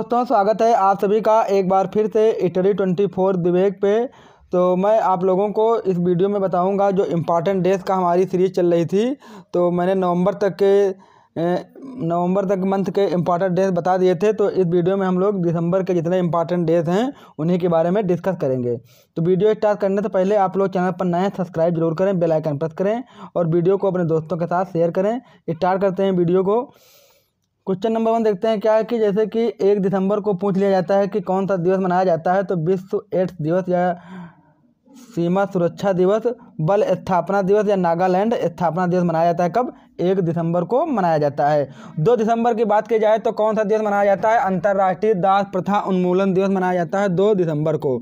दोस्तों स्वागत है आप सभी का एक बार फिर से इटली ट्वेंटी फोर विवेक पे तो मैं आप लोगों को इस वीडियो में बताऊंगा जो इम्पॉर्टेंट डेज का हमारी सीरीज चल रही थी तो मैंने नवंबर तक के नवंबर तक मंथ के इम्पॉर्टेंट डेज बता दिए थे तो इस वीडियो में हम लोग दिसंबर के जितने इम्पॉर्टेंट डेज हैं उन्हीं के बारे में डिस्कस करेंगे तो वीडियो स्टार्ट करने से पहले आप लोग चैनल पर नए सब्सक्राइब जरूर करें बेलाइकन प्रेस करें और वीडियो को अपने दोस्तों के साथ शेयर करें स्टार्ट करते हैं वीडियो को क्वेश्चन नंबर वन देखते हैं क्या है कि जैसे कि एक दिसंबर को पूछ लिया जाता है कि कौन सा दिवस मनाया जाता है तो विश्व एड्स दिवस या सीमा सुरक्षा दिवस बल स्थापना दिवस या नागालैंड स्थापना दिवस मनाया जाता है कब एक दिसंबर को मनाया जाता है दो दिसंबर की बात की जाए तो कौन सा दिवस मनाया जाता है अंतर्राष्ट्रीय दास प्रथा उन्मूलन दिवस मनाया जाता है दो दिसंबर को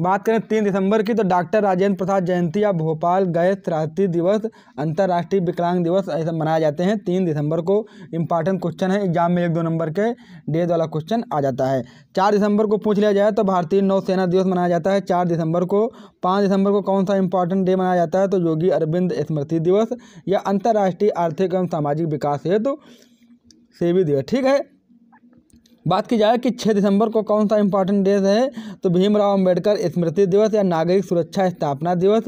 बात करें तीन दिसंबर की तो डॉक्टर राजेंद्र प्रसाद जयंती या भोपाल गैस त्रासदी दिवस अंतर्राष्ट्रीय विकलांग दिवस ऐसे मनाए जाते हैं तीन दिसंबर को इंपॉर्टेंट क्वेश्चन है एग्जाम में एक दो नंबर के डेज वाला क्वेश्चन आ जाता है चार दिसंबर को पूछ लिया जाए तो भारतीय नौसेना दिवस मनाया जाता है चार दिसंबर को पाँच दिसंबर को कौन सा इंपॉर्टेंट डे मनाया जाता है तो योगी अरविंद स्मृति दिवस या अंतर्राष्ट्रीय आर्थिक एवं सामाजिक विकास हेतु सेवी दिवस ठीक है बात की जाए कि 6 दिसंबर को कौन सा इंपॉर्टेंट डे है तो भीमराव अंबेडकर स्मृति दिवस या नागरिक सुरक्षा स्थापना दिवस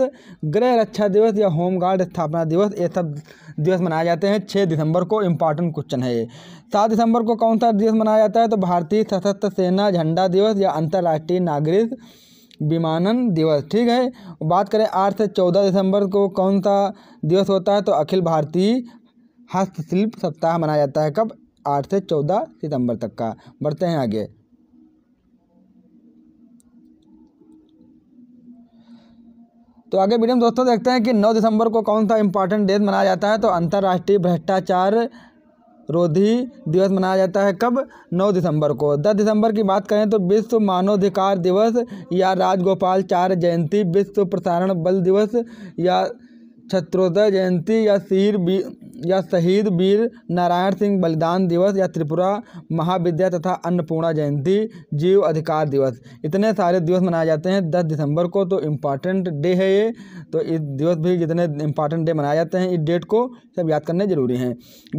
गृह रक्षा दिवस या होमगार्ड स्थापना दिवस ये सब दिवस मनाए जाते हैं 6 दिसंबर को इम्पॉर्टेंट क्वेश्चन है ये सात दिसंबर को कौन सा दिवस मनाया जाता है तो भारतीय सशस्त्र सेना झंडा दिवस या अंतर्राष्ट्रीय नागरिक विमानन दिवस ठीक है बात करें आठ से चौदह दिसंबर को कौन सा दिवस होता है तो अखिल भारतीय हस्तशिल्प सप्ताह मनाया जाता है कब आठ से चौदह सितंबर तक का बढ़ते हैं आगे तो आगे मीडियम दोस्तों देखते हैं कि 9 दिसंबर को कौन सा इंपॉर्टेंट डेट मनाया जाता है तो अंतर्राष्ट्रीय भ्रष्टाचार रोधी दिवस मनाया जाता है कब 9 दिसंबर को 10 दिसंबर की बात करें तो विश्व मानवाधिकार दिवस या राजगोपाल चार जयंती विश्व प्रसारण बल दिवस या छत्रोदय जयंती या सीर या शहीद वीर नारायण सिंह बलिदान दिवस या त्रिपुरा महाविद्या तथा अन्नपूर्णा जयंती जीव अधिकार दिवस इतने सारे दिवस मनाए जाते हैं दस दिसंबर को तो इम्पॉर्टेंट डे है ये तो इस दिवस भी जितने इम्पॉर्टेंट डे मनाए जाते हैं इस डेट को सब याद करने जरूरी हैं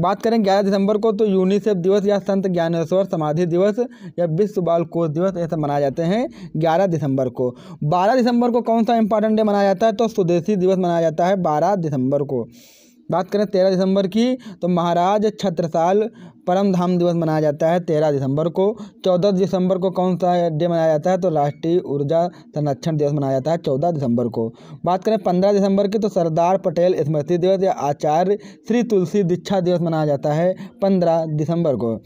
बात करें ग्यारह दिसंबर को तो यूनिसेफ दिवस या संत ज्ञानेश्वर समाधि दिवस या विश्व बाल कोष दिवस ये सब मनाए जाते हैं ग्यारह दिसंबर को बारह दिसंबर को कौन सा इंपॉर्टेंट डे मनाया जाता है तो स्वदेशी दिवस मनाया जाता है बारह दिसंबर को बात करें तेरह दिसंबर की तो महाराज छत्रसाल परम धाम दिवस मनाया जाता है तेरह दिसंबर को चौदह दिसंबर को कौन सा डे मनाया जाता है तो राष्ट्रीय ऊर्जा संरक्षण दिवस मनाया जाता है चौदह दिसंबर को बात करें पंद्रह दिसंबर की तो सरदार पटेल स्मृति दिवस या आचार्य श्री तुलसी दीक्षा दिवस मनाया जाता है पंद्रह दिसंबर को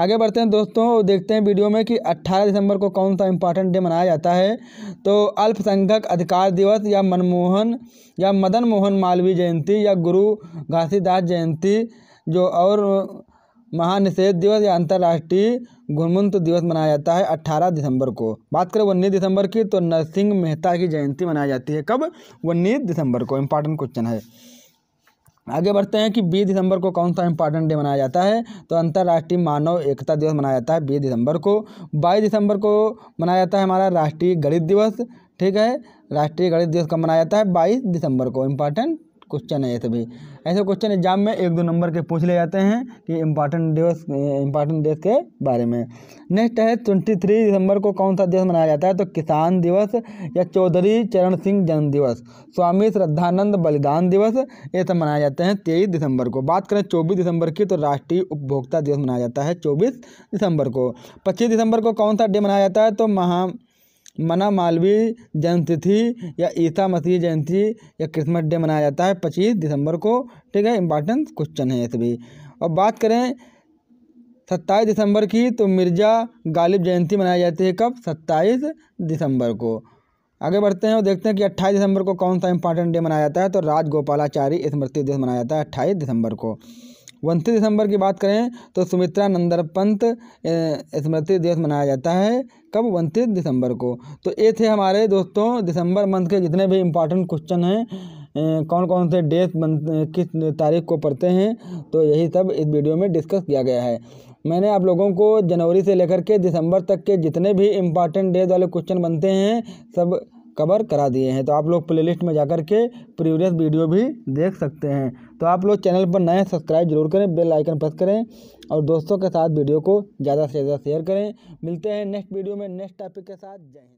आगे बढ़ते हैं दोस्तों देखते हैं वीडियो में कि अट्ठारह दिसंबर को कौन सा इंपॉर्टेंट डे मनाया जाता है तो अल्पसंख्यक अधिकार दिवस या मनमोहन या मदन मोहन मालवीय जयंती या गुरु घासीदास जयंती जो और महानिषेध दिवस या अंतर्राष्ट्रीय घुनमुंत दिवस मनाया जाता है 18 दिसंबर को बात करें उन्नीस दिसंबर की तो नरसिंह मेहता की जयंती मनाई जाती है कब उन्नीस दिसंबर को इम्पॉर्टेंट क्वेश्चन है आगे बढ़ते हैं कि 20 दिसंबर को कौन सा इंपॉर्टेंट डे मनाया जाता है तो अंतर्राष्ट्रीय मानव एकता दिवस मनाया जाता है 20 दिसंबर को 22 दिसंबर को मनाया जाता है हमारा राष्ट्रीय गणित दिवस ठीक है राष्ट्रीय गणित दिवस कब मनाया जाता है 22 दिसंबर को इम्पॉर्टेंट क्वेश्चन है ये सभी ऐसे क्वेश्चन एग्जाम में एक दो नंबर के पूछ ले जाते हैं कि इम्पॉर्टेंट दिवस इम्पॉर्टेंट देश के बारे में नेक्स्ट है ट्वेंटी थ्री दिसंबर को कौन सा दिवस मनाया जाता है तो किसान दिवस या चौधरी चरण सिंह जन्म दिवस स्वामी श्रद्धानंद बलिदान दिवस ये सब मनाए जाते हैं तेईस दिसंबर को बात करें चौबीस दिसंबर की तो राष्ट्रीय उपभोक्ता दिवस मनाया जाता है चौबीस दिसंबर को पच्चीस दिसंबर को कौन सा डे मनाया जाता है तो महा मना मालवीय जयंतिथि या ईसा मसीह जयंती या क्रिसमस डे मनाया जाता है पच्चीस दिसंबर को ठीक है इम्पॉर्टेंट क्वेश्चन है इस भी और बात करें सत्ताईस दिसंबर की तो मिर्ज़ा गालिब जयंती मनाई जाती है कब सत्ताईस दिसंबर को आगे बढ़ते हैं और देखते हैं कि अट्ठाईस दिसंबर को कौन सा इंपॉर्टेंट डे मनाया जाता है तो राजगोपालाचारी स्मृति दिवस मनाया जाता है अट्ठाईस दिसंबर को उनतीस दिसंबर की बात करें तो सुमित्रा नंदर पंत स्मृति दिवस मनाया जाता है कब उनतीस दिसंबर को तो ये थे हमारे दोस्तों दिसंबर मंथ के जितने भी इम्पोर्टेंट क्वेश्चन हैं कौन कौन से डेट किस तारीख को पढ़ते हैं तो यही सब इस वीडियो में डिस्कस किया गया है मैंने आप लोगों को जनवरी से लेकर के दिसंबर तक के जितने भी इम्पॉर्टेंट डेट वाले क्वेश्चन बनते हैं सब कवर करा दिए हैं तो आप लोग प्लेलिस्ट में जाकर के प्रीवियस वीडियो भी देख सकते हैं तो आप लोग चैनल पर नए सब्सक्राइब जरूर करें बेल आइकन प्रेस करें और दोस्तों के साथ वीडियो को ज़्यादा से ज़्यादा शेयर करें मिलते हैं नेक्स्ट वीडियो में नेक्स्ट टॉपिक के साथ जय हिंद